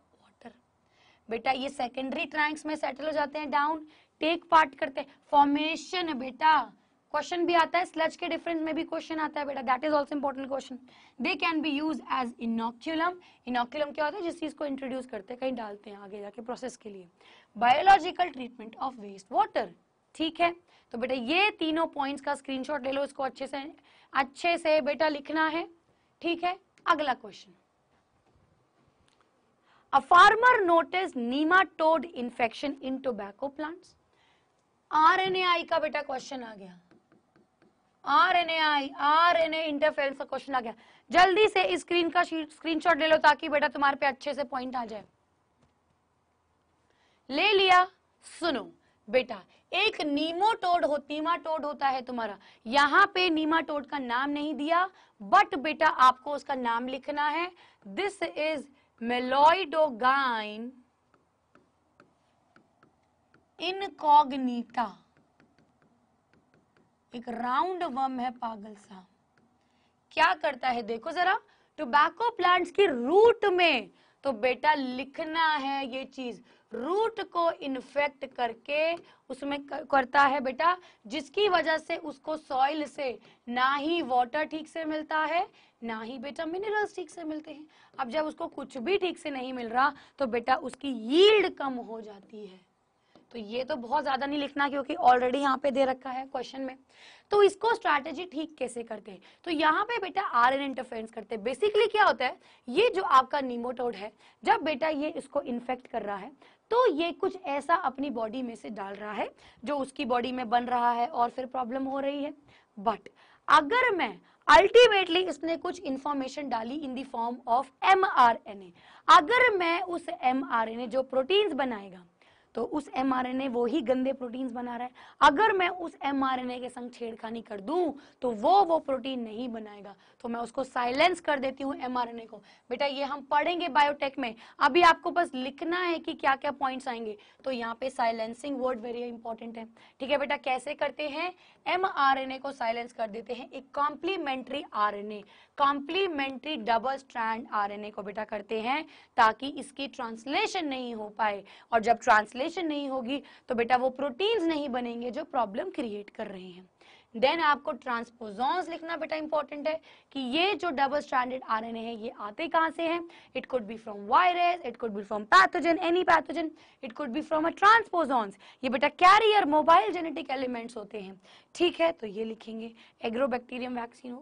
Speaker 1: बेटा ये सेकेंडरी ट्रैंक्स में सेटल हो जाते हैं डाउन टेक पार्ट करते हैं फॉर्मेशन है बेटा क्वेश्चन भी आता है स्लज के डिफरेंस में भी क्वेश्चन आता है बेटा that is also important question they can be use as inoculum inoculum क्या होता है जिस चीज को इंट्रोड्यूस करते हैं कहीं डालते हैं आगे जाके प्रोसेस के लिए biological treatment of waste water ठीक है तो बेटा ये तीनों पॉइंट्स का स्क्रीनशॉट ले लो इसको अच्छे से अच्छे से बेटा लिखना है ठीक है अगला question a farmer notice nematode infection in tobacco plants R N A I का बेटा क्वेश्चन आ गया R R N A I N A interference का क्वेश्चन आ गया जल्दी से स्क्रीन का स्क्रीन शॉट ले लो ताकि बेटा तुम्हारे पे अच्छे से पॉइंट आ जाए ले लिया सुनो बेटा एक नीमोटोड हो नीमाटोड होता है तुम्हारा यहाँ पे नीमाटोड का नाम नहीं दिया बट बेटा आपको उसका नाम लिखना है दिस इज मेलोइडोगाइन इनकॉग्निटा एक राउंड वर्म है पागल सा क्या करता है देखो जरा टोबैको प्लांट्स की रूट में तो बेटा लिखना है ये चीज रूट को इन्फेक्ट करके उसमें करता है बेटा जिसकी वजह से उसको सॉइल से ना ही वाटर ठीक से मिलता है ना ही बेटा मिनरल्स ठीक से मिलते हैं अब जब उसको कुछ भी ठीक से नहीं मिल रहा तो बेटा उसकी यील्ड कम हो जाती है तो ये तो बहुत ज्यादा नहीं लिखना क्योंकि ऑलरेडी यहाँ पे दे रखा है क्वेश्चन में तो इसको स्ट्रैटेजी ठीक कैसे करते हैं तो यहाँ पे बेटा आर एन इंटरफेरेंस करते हैं बेसिकली क्या होता है ये जो आपका नीमोटोड है जब बेटा ये इसको इन्फेक्ट कर रहा है तो ये कुछ ऐसा अपनी बॉडी में से डाल रहा है जो उसकी बॉडी में बन रहा है और फिर प्रॉब्लम हो रही है बट अगर मैं अल्टीमेटली इसने कुछ इंफॉर्मेशन डाली in the form of M अगर मैं उस एम जो प्रोटीन्स बनाएगा तो उस एमआरएनए वो ही गंदे प्रोटीन्स बना रहा है अगर मैं उस एमआरएनए के संग छेड़खानी कर दूं तो वो वो प्रोटीन नहीं बनाएगा तो मैं उसको साइलेंस कर देती हूँ एमआरएनए को बेटा ये हम पढ़ेंगे बायोटेक में अभी आपको बस लिखना है कि क्या क्या पॉइंट्स आएंगे तो यहाँ पे साइलेंसिंग वर्ड वेरी इंपॉर्टेंट है ठीक है बेटा कैसे करते हैं एमआरएनए को साइलेंस कर देते हैं एक complementary RNA complementary double strand RNA को बेटा करते हैं ताकि इसकी ट्रांसलेशन नहीं हो पाए और जब ट्रांसलेशन नहीं होगी तो बेटा वो प्रोटीन्स नहीं बनेंगे जो प्रॉब्लम क्रिएट कर रहे हैं देन आपको ट्रांसपोजॉन्स लिखना बेटा इंपॉर्टेंट है कि ये जो डबल स्ट्रैंडेड आरएनए है ये आते कहाँ से हैं it could be from virus it could be from pathogen any pathogen it could be from a transposons ये बेटा कैरियर मोबाइल जेनेटिक एलिमेंट्स होते हैं ठीक है तो ये लिखेंगे एग्रो बैक्टीरियम वैक्सीन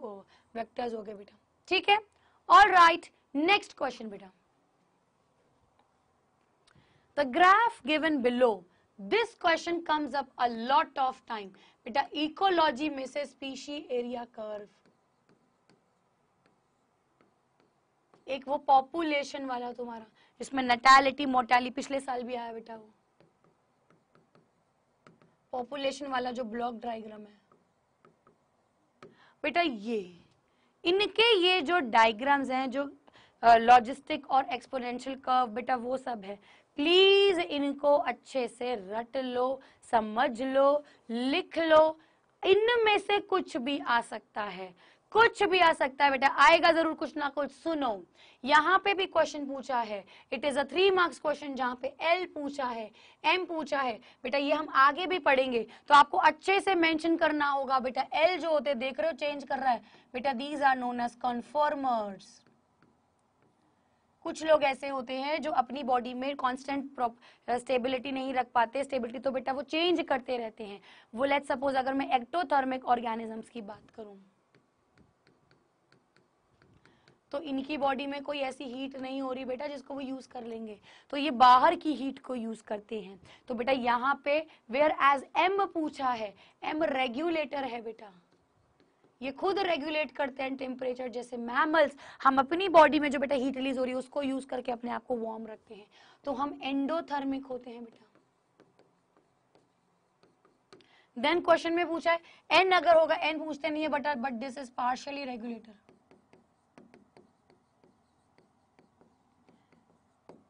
Speaker 1: वैक्टर्स हो गए बेटा ठीक है ऑल राइट नेक्स्ट क्वेश्चन बेटा the graph given below this question comes up a lot of time बेटा इकोलॉजी में से स्पीशी एरिया कर्व एक वो पॉपुलेशन वाला तुम्हारा जिसमें नटालिटी मोटालिटी पिछले साल भी आया बेटा वो पॉपुलेशन वाला जो ब्लॉक डायग्राम है बेटा ये इनके ये जो डायग्राम्स हैं जो लॉजिस्टिक और एक्सपोनेंशियल कर्व बेटा वो सब है प्लीज इनको अच्छे से रट लो समझ लो लिख लो इनमें से कुछ भी आ सकता है कुछ भी आ सकता है बेटा आएगा जरूर कुछ ना कुछ सुनो यहाँ पे भी क्वेश्चन पूछा है it is a three marks question जहाँ पे एल पूछा है एम पूछा है बेटा ये हम आगे भी पढ़ेंगे तो आपको अच्छे से मेंशन करना होगा बेटा एल जो होते देख रहे हो चेंज कर रहा है बेटा these are known as conformers कुछ लोग ऐसे होते हैं जो अपनी बॉडी में कांस्टेंट स्टेबिलिटी नहीं रख पाते स्टेबिलिटी तो बेटा वो चेंज करते रहते हैं वो लेट सपोज अगर मैं एक्टोथर्मिक ऑर्गेनिजम्स की बात करूं तो इनकी बॉडी में कोई ऐसी हीट नहीं हो रही बेटा जिसको वो यूज कर लेंगे तो ये बाहर की हीट को यूज करते हैं तो बेटा यहाँ पे वेयर एज एम पूछा है एम रेगुलेटर है बेटा ये खुद रेगुलेट करते हैं टेम्परेचर जैसे मैमल्स हम अपनी बॉडी में जो बेटा हीट रिलीज हो रही है उसको यूज करके अपने आप को वार्म रखते हैं तो हम एंडोथर्मिक होते हैं बेटा देन क्वेश्चन में पूछा है एन अगर होगा एन पूछते नहीं है but but this is partially regulator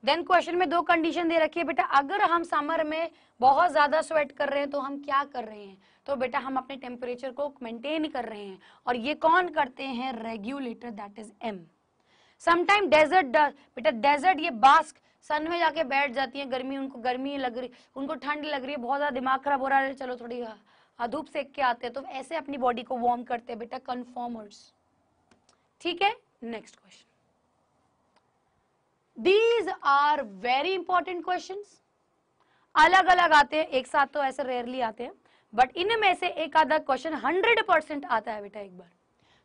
Speaker 1: then question में दो कंडीशन दे रखी है बेटा अगर हम समर में बहुत ज्यादा स्वेट कर रहे हैं तो हम क्या कर रहे हैं तो बेटा हम अपने टेम्परेचर को मेंटेन कर रहे हैं और ये कौन करते हैं regulator that is um sometime desert बेटा डेजर्ट ये बास्क सन में जाके बैठ जाती है गर्मी उनको गर्मी लग रही उनको ठंड लग रही है बहुत ज़्यादा दिमाग खराब हो रहा है चलो थोड़ी धूप सेक के आते हैं तो ऐसे अपनी बॉडी को वार्म करते हैं बेटा कन्फॉर्मर्स ठीक है next question these are very important question अलग अलग आते हैं एक साथ तो ऐसे रेयरली आते हैं बट इनमें से एक आधा क्वेश्चन हंड्रेड परसेंट आता है बेटा एक बार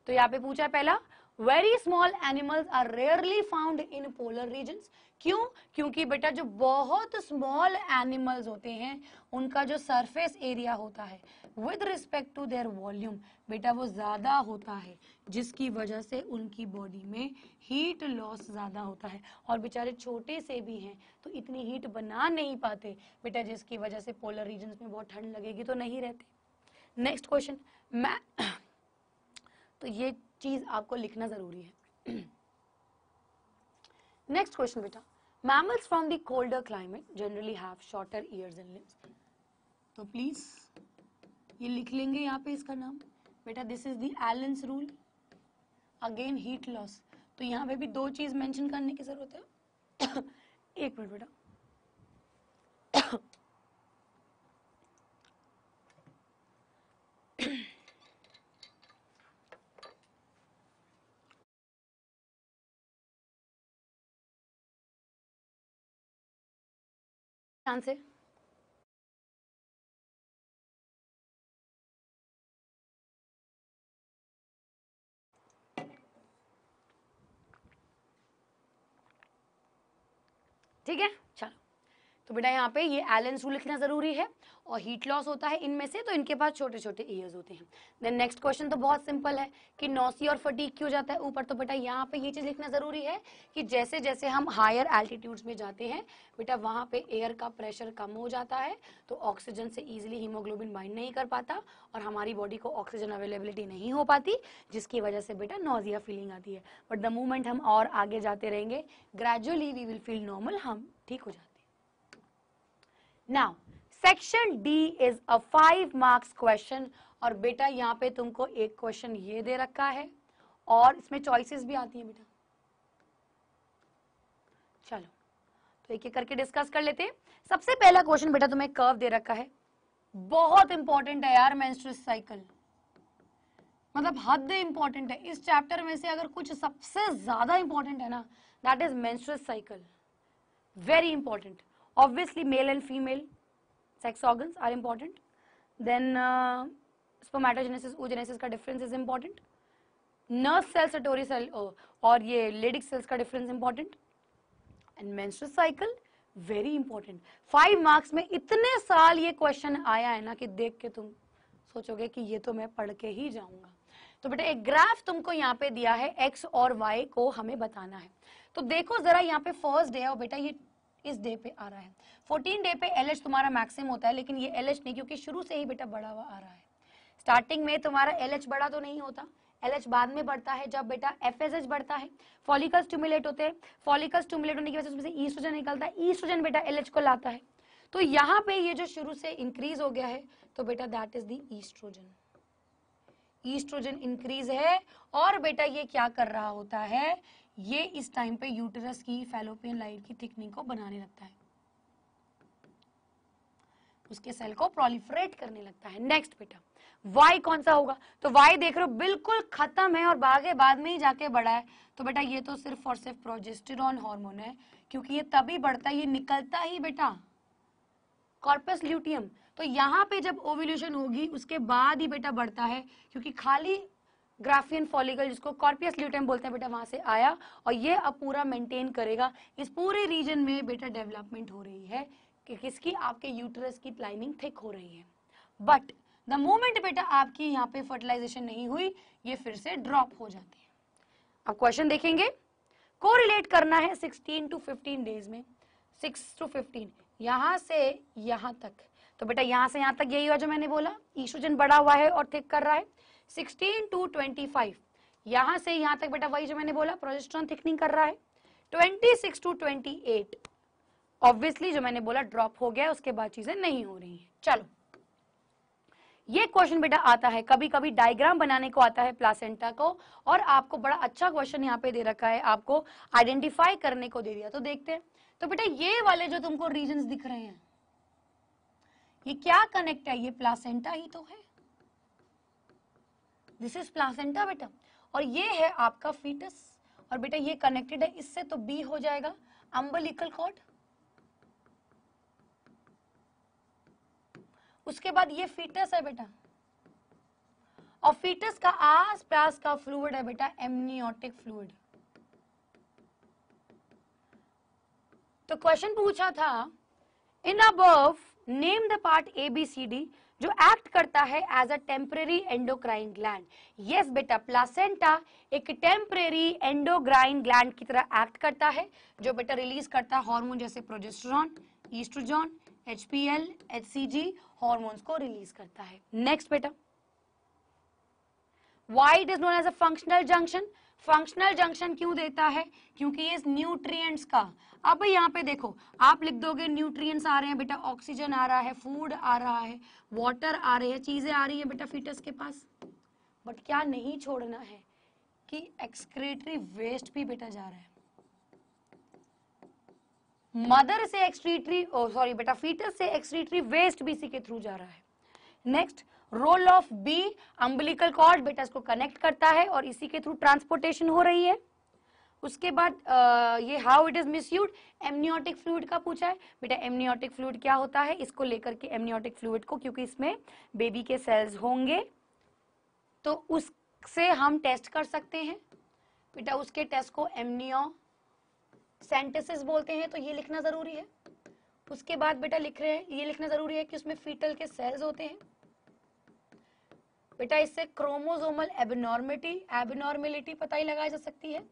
Speaker 1: तो यहाँ पे पूछा है पहला very small animals are rarely found in polar region क्यों क्योंकि बेटा जो बहुत स्मॉल एनिमल्स होते हैं उनका जो सरफेस एरिया होता है with respect to their volume बेटा वो ज़्यादा होता है जिसकी वजह से उनकी बॉडी में हीट लॉस ज़्यादा होता है और बेचारे छोटे से भी हैं तो इतनी हीट बना नहीं पाते बेटा जिसकी वजह से पोलर रीजन्स में बहुत ठंड लगेगी तो नहीं रहती नेक्स्ट क्वेश्चन मैं तो ये चीज आपको लिखना जरूरी है नेक्स्ट क्वेश्चन बेटा mammals from the colder climate generally have shorter ears and limbs तो प्लीज ये लिख लेंगे यहाँ पे इसका नाम बेटा this is the Allen's rule again heat loss तो यहाँ पे भी दो चीज मेंशन करने की जरूरत है एक मिनट बेटा ध्यान से ठीक है चलो तो बेटा यहाँ पे ये एलेंस रूल लिखना ज़रूरी है और हीट लॉस होता है इनमें से तो इनके पास छोटे छोटे ईयर्स होते हैं देन नेक्स्ट क्वेश्चन तो बहुत सिंपल है कि नौसी और फटीक क्यों जाता है ऊपर तो बेटा यहाँ पे ये चीज़ लिखना ज़रूरी है कि जैसे जैसे हम हायर एल्टीट्यूड्स में जाते हैं बेटा वहाँ पे एयर का प्रेशर कम हो जाता है तो ऑक्सीजन से इजिली हीमोग्लोबिन बाइंड नहीं कर पाता और हमारी बॉडी को ऑक्सीजन अवेलेबिलिटी नहीं हो पाती जिसकी वजह से बेटा नोजिया फीलिंग आती है बट द मूवमेंट हम और आगे जाते रहेंगे gradually we will feel normal हम ठीक हो जाते now section D is a five marks question और बेटा यहाँ पे तुमको एक क्वेश्चन ये दे रखा है और इसमें चॉइसेस भी आती हैं बेटा चलो तो एक एक करके डिस्कस कर लेते हैं सबसे पहला क्वेश्चन बेटा तुम्हें कर्व दे रखा है बहुत इंपॉर्टेंट है यार मेंस्ट्रुअल साइकिल मतलब हद इंपॉर्टेंट है इस चैप्टर में से अगर कुछ सबसे ज्यादा इंपॉर्टेंट है ना that is menstrual cycle very important obviously male and female sex organs are important then uh, spermatogenesis oogenesis ka difference is important nerve nurse satori cell oh, और ye Leydig cells ka difference important and menstrual cycle very important five marks में इतने साल ये question आया है ना कि देख के तुम सोचोगे कि ये तो मैं पढ़ के ही जाऊंगा तो बेटा एक ग्राफ तुमको यहाँ पे दिया है एक्स और वाई को हमें बताना है तो देखो जरा यहाँ पे फर्स्ट डे है और बेटा ये इस डे पे आ रहा है 14 डे पे एल तुम्हारा मैक्सिम होता है लेकिन ये एल नहीं क्योंकि शुरू से ही बेटा बड़ा हुआ आ रहा है स्टार्टिंग में तुम्हारा एल बड़ा तो नहीं होता एल बाद में बढ़ता है जब बेटा एफ बढ़ता है फॉलिकल स्टूमुलेट होते हैं फॉलिकल स्टूमुलेट होने की वजह से उसमें से ईस्ट्रोजन निकलता है ईस्ट्रोजन बेटा एल को लाता है तो यहाँ पे ये जो शुरू से इंक्रीज हो गया है तो बेटा that is the estrogen estrogen increase है और बेटा ये क्या कर रहा होता है ये इस टाइम पे यूटरस की फेलोपियन लाइट की थिकनिंग को बनाने लगता है उसके सेल को प्रोलिफरेट करने लगता है नेक्स्ट बेटा वाई कौन सा होगा तो वाई देख रहे हो बिल्कुल खत्म है और भागे बाद में ही जाके बढ़ा है तो बेटा ये तो सिर्फ और सिर्फ प्रोजेस्टेरॉन हार्मोन है क्योंकि ये तभी बढ़ता है ये निकलता ही बेटा कॉर्पस ल्यूटियम तो यहाँ पे जब ओवल्यूशन होगी उसके बाद ही बेटा बढ़ता है क्योंकि खाली ग्राफियन फॉलिकल जिसको कॉर्पियस ल्यूटम बोलते हैं बेटा वहां से आया और ये अब पूरा मेंटेन करेगा इस पूरे रीजन में बेटा डेवलपमेंट हो रही है कि किसकी आपके यूटरस की लाइनिंग थिक हो रही है बट द मोमेंट बेटा आपकी यहाँ पे फर्टिलाइजेशन नहीं हुई ये फिर से ड्रॉप हो जाती है अब क्वेश्चन देखेंगे को रिलेट करना है सिक्सटीन टू फिफ्टीन डेज में सिक्स टू फिफ्टीन यहाँ से यहाँ तक तो बेटा यहाँ से यहाँ तक यही हुआ जो मैंने बोला ईशोजन बढ़ा हुआ है और थिक कर रहा है सिक्सटीन टू ट्वेंटी फाइव यहां से यहां तक बेटा वही जो मैंने बोला प्रोजेस्ट्रॉन थिकनिंग कर रहा है twenty six to twenty eight obviously जो मैंने बोला ड्रॉप हो गया उसके बाद चीजें नहीं हो रही हैं चलो ये क्वेश्चन बेटा आता है कभी कभी डायग्राम बनाने को आता है प्लासेंटा को और आपको बड़ा अच्छा क्वेश्चन यहाँ पे दे रखा है आपको आइडेंटिफाई करने को दे दिया तो देखते हैं तो बेटा ये वाले जो तुमको रीजंस दिख रहे हैं ये क्या कनेक्ट है ये प्लासेंटा ही तो है दिस इज प्लासेंटा बेटा और ये है आपका फीटस और बेटा ये कनेक्टेड है इससे तो बी हो जाएगा अम्बलिकल कॉर्ड उसके बाद ये फीटस है बेटा और फीटस का आस पास का फ्लूड है बेटा एमनियोटिक फ्लूड तो क्वेश्चन पूछा था इन अब name the part A B C D जो एक्ट करता है as a temporary endocrine gland yes बेटा प्लासेंटा एक टेम्परेरी एंडोग्राइन ग्लैंड की तरह एक्ट करता है जो बेटा रिलीज करता है हॉर्मोन जैसे progesterone estrogen HPL P H C G hormones को रिलीज करता है नेक्स्ट बेटा why it is known as a functional junction functional junction क्यों देता है क्योंकि ये न्यूट्रिएंट्स का अब यहाँ पे देखो आप लिख दोगे न्यूट्रिएंट्स आ रहे हैं बेटा ऑक्सीजन आ रहा है फूड आ रहा है वाटर आ रहे हैं चीज़ें आ रही है बेटा फीटस के पास बट क्या नहीं छोड़ना है कि एक्सक्रेटरी वेस्ट भी बेटा जा रहा है मदर से एक्सक्रीटरी सॉरी oh, बेटा फीटस से एक्सक्रीटरी वेस्ट भी इसी के थ्रू जा रहा है next role of be umbilical cord बेटा इसको कनेक्ट करता है और इसी के थ्रू ट्रांसपोर्टेशन हो रही है उसके बाद आ, ये how it is misused amniotic fluid का पूछा है बेटा एमनियोटिक फ्लूड क्या होता है इसको लेकर के एमनियोटिक फ्लूड को क्योंकि इसमें बेबी के सेल्स होंगे तो उससे हम टेस्ट कर सकते हैं बेटा उसके टेस्ट को एमनियो सेंटेसिस बोलते हैं तो ये लिखना जरूरी है उसके बाद बेटा लिख रहे हैं ये लिखना जरूरी है कि उसमें फीटल के सेल्स होते हैं बेटा इससे क्रोमोजोमल एबनॉर्मिटी एबनॉर्मिलिटी पता ही लगाई जा सकती है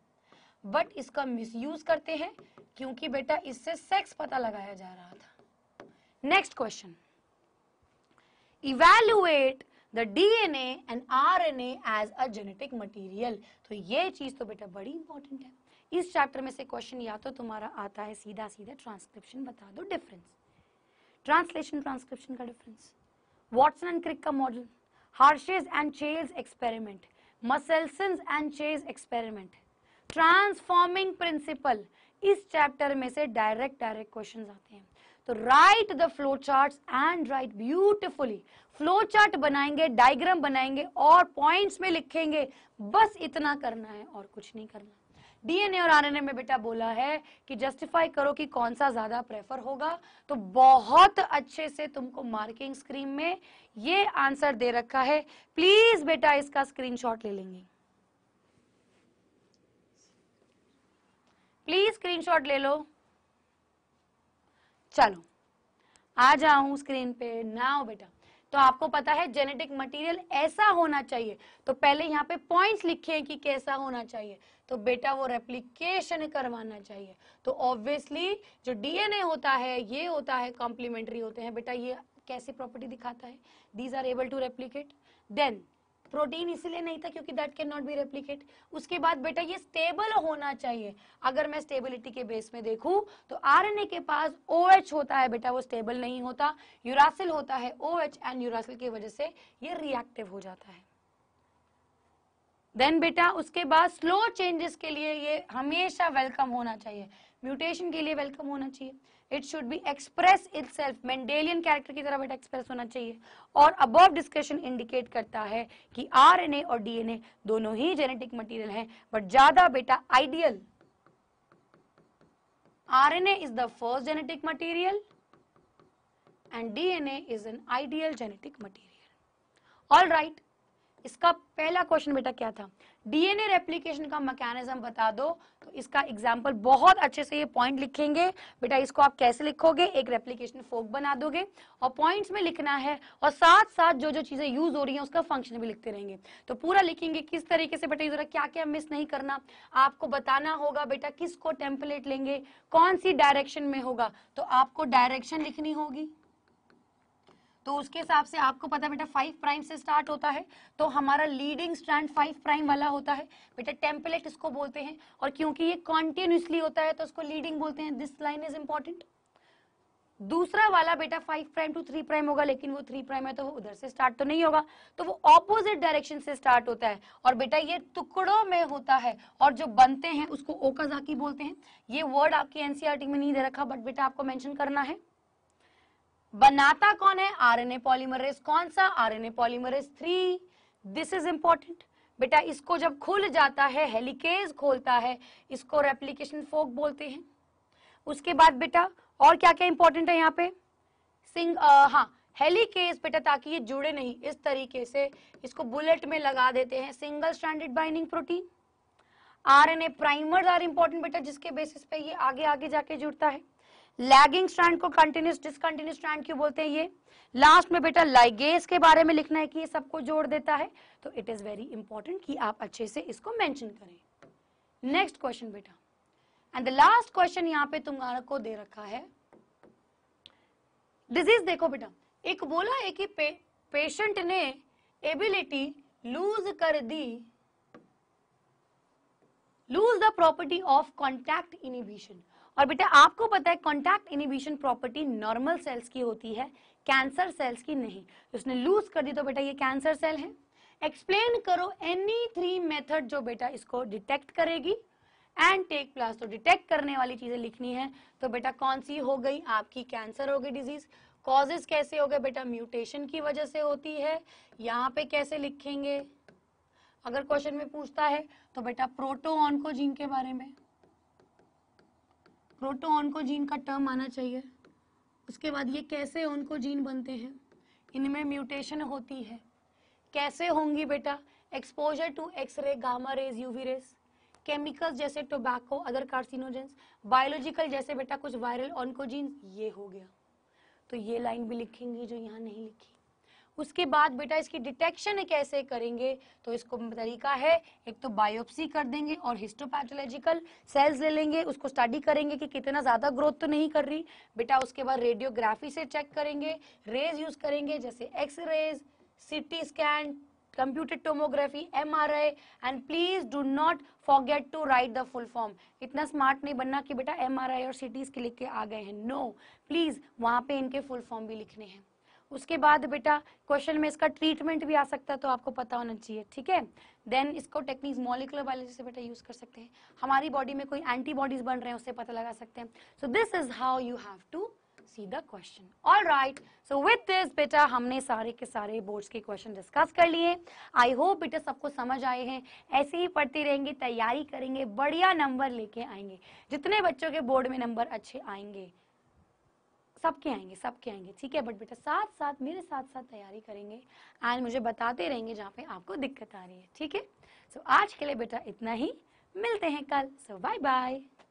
Speaker 1: बट इसका मिसयूज करते हैं क्योंकि बेटा इससे सेक्स पता लगाया जा रहा था next question evaluate the DNA and RNA as a genetic material तो ये चीज तो बेटा बड़ी इंपॉर्टेंट है इस चैप्टर में से क्वेश्चन या तो तुम्हारा आता है सीधा सीधा ट्रांसक्रिप्शन बता दो डिफरेंस ट्रांसलेशन ट्रांसक्रिप्शन का डिफरेंस वॉटसन एंड क्रिक का model Hershey and Chase experiment Musselson's and Chase experiment transforming principle इस चैप्टर में से डायरेक्ट डायरेक्ट क्वेश्चन आते हैं तो write the flow chart and write beautifully flow chart बनाएंगे diagram बनाएंगे और पॉइंट्स में लिखेंगे बस इतना करना है और कुछ नहीं करना डीएनए और आरएनए में बेटा बोला है कि जस्टिफाई करो कि कौन सा ज्यादा प्रेफर होगा तो बहुत अच्छे से तुमको मार्किंग स्क्रीन में ये आंसर दे रखा है प्लीज बेटा इसका स्क्रीनशॉट ले लेंगे प्लीज स्क्रीनशॉट ले लो चलो आ जाऊं स्क्रीन पे नाउ बेटा तो आपको पता है जेनेटिक मटेरियल ऐसा होना चाहिए तो पहले यहाँ पे पॉइंट्स लिखे हैं कि कैसा होना चाहिए तो बेटा वो रेप्लीकेशन करवाना चाहिए तो ऑब्वियसली जो डीएनए होता है ये होता है कॉम्प्लीमेंट्री होते हैं बेटा ये कैसी प्रॉपर्टी दिखाता है these are able to replicate then protein इसीलिए नहीं था क्योंकि that can not be replicate उसके बाद बेटा ये स्टेबल होना चाहिए अगर मैं स्टेबिलिटी के बेस में देखूं तो आरएनए के पास OH होता है बेटा वो स्टेबल नहीं होता यूरासिल होता है ओएच एंड यूरासिल की वजह से ये रिएक्टिव हो जाता है देन बेटा उसके बाद स्लो चेंजेस के लिए ये हमेशा वेलकम होना चाहिए म्यूटेशन के लिए वेलकम होना चाहिए it should be express itself Mendelian character की तरह बेटा एक्सप्रेस होना चाहिए और अबव डिस्कशन इंडिकेट करता है कि आरएनए और डीएनए दोनों ही जेनेटिक मटेरियल हैं बट ज्यादा बेटा ideal RNA is the first genetic material and DNA is an ideal genetic material all right इसका पहला क्वेश्चन बेटा क्या था डीएनए रेप्लिकेशन का मैकेनिज्म बता दो तो इसका एग्जाम्पल बहुत अच्छे से ये पॉइंट लिखेंगे बेटा इसको आप कैसे लिखोगे एक रेप्लिकेशन फोक बना दोगे और पॉइंट्स में लिखना है और साथ साथ जो जो चीजें यूज हो रही हैं उसका फंक्शन भी लिखते रहेंगे तो पूरा लिखेंगे किस तरीके से बेटा जरा क्या क्या मिस नहीं करना आपको बताना होगा बेटा किसको टेम्पलेट लेंगे कौन सी डायरेक्शन में होगा तो आपको डायरेक्शन लिखनी होगी तो उसके हिसाब से आपको पता बेटा फाइव प्राइम से स्टार्ट होता है तो हमारा लीडिंग स्ट्रैंड फाइव प्राइम वाला होता है बेटा टेम्पलेट इसको बोलते हैं और क्योंकि ये कॉन्टिन्यूसली होता है तो उसको लीडिंग बोलते हैं दिस लाइन इज इंपॉर्टेंट दूसरा वाला बेटा five prime to three prime होगा लेकिन वो थ्री प्राइम है तो वो उधर से स्टार्ट तो नहीं होगा तो वो ऑपोजिट डायरेक्शन से स्टार्ट होता है और बेटा ये टुकड़ों में होता है और जो बनते हैं उसको ओकाजाकी बोलते हैं ये वर्ड आपकी एनसीआरटी में नहीं दे रखा बट बेटा आपको मेंशन करना है बनाता कौन है आरएनए पॉलीमरेज कौन सा RNA polymerase three this is important बेटा इसको जब खुल जाता है हेलिकेज खोलता है इसको रेप्लीकेशन फोक बोलते हैं उसके बाद बेटा और क्या क्या इंपॉर्टेंट है यहाँ पे सिंग uh, हाँ हेलीकेज बेटा ताकि ये जुड़े नहीं इस तरीके से इसको बुलेट में लगा देते हैं single standard binding protein RNA primers are important बेटा जिसके बेसिस पे ये आगे आगे जाके जुड़ता है लैगिंग स्ट्रैंड को कंटिन्यूस डिसकंटिन्यूस स्ट्रैंड क्यों बोलते हैं ये लास्ट में बेटा लाइगेस के बारे में लिखना है कि ये सबको जोड़ देता है तो इट इज वेरी इंपॉर्टेंट कि आप अच्छे से इसको मेंशन करें नेक्स्ट क्वेश्चन बेटा एंड द लास्ट क्वेश्चन यहाँ पे तुम्हारा को दे रखा है डिजीज देखो बेटा एक बोला है कि पे, पेशेंट ने एबिलिटी लूज कर दी lose the property of contact inhibition और बेटा आपको पता है contact inhibition property normal cells की होती है कैंसर सेल्स की नहीं उसने लूज कर दी तो बेटा ये कैंसर सेल है एक्सप्लेन करो एनी थ्री मेथड जो बेटा इसको डिटेक्ट करेगी एंड टेक प्लस तो डिटेक्ट करने वाली चीजें लिखनी है तो बेटा कौन सी हो गई आपकी कैंसर हो गई डिजीज कॉजेज कैसे हो गए बेटा म्यूटेशन की वजह से होती है यहाँ पे कैसे लिखेंगे अगर क्वेश्चन में पूछता है तो बेटा प्रोटो जीन के बारे में प्रोटो ऑनकोजीन का टर्म आना चाहिए उसके बाद ये कैसे ऑनकोजीन बनते हैं इनमें म्यूटेशन होती है कैसे होंगी बेटा exposure to x ray gamma rays UV rays chemicals जैसे टोबैको अदर कार्सिनोजेंस बायोलॉजिकल जैसे बेटा कुछ वायरल ऑनकोजीन ये हो गया तो ये लाइन भी लिखेंगे जो यहाँ नहीं लिखी उसके बाद बेटा इसकी डिटेक्शन कैसे करेंगे तो इसको तरीका है एक तो बायोप्सी कर देंगे और हिस्टोपैथोलॉजिकल सेल्स ले लेंगे उसको स्टडी करेंगे कि कितना ज़्यादा ग्रोथ तो नहीं कर रही बेटा उसके बाद रेडियोग्राफी से चेक करेंगे रेज यूज़ करेंगे जैसे X rays CT scan computer tomography M R I and please do not forget to write the full form इतना स्मार्ट नहीं बनना कि बेटा एम आर आई और सिटीज के लिख के आ गए हैं नो प्लीज वहाँ पे इनके फुल फॉर्म भी लिखने हैं उसके बाद बेटा क्वेश्चन में इसका ट्रीटमेंट भी आ सकता है तो आपको पता होना चाहिए ठीक है देन इसको टेक्निक मॉलिकुलर बायोलॉजी से बेटा यूज कर सकते हैं हमारी बॉडी में कोई एंटीबॉडीज बन रहे हैं उससे पता लगा सकते हैं so this is how you have to see the question all right so with this बेटा हमने सारे के सारे बोर्ड के क्वेश्चन डिस्कस कर लिए आई होप बेटा सबको समझ आए हैं ऐसे ही पढ़ते रहेंगे तैयारी करेंगे बढ़िया नंबर लेके आएंगे जितने बच्चों के बोर्ड में नंबर अच्छे आएंगे सबके आएंगे सबके आएंगे ठीक है बट बेटा साथ साथ मेरे साथ साथ तैयारी करेंगे एंड मुझे बताते रहेंगे जहाँ पे आपको दिक्कत आ रही है ठीक है सो आज के लिए बेटा इतना ही मिलते हैं कल सो बाय बाय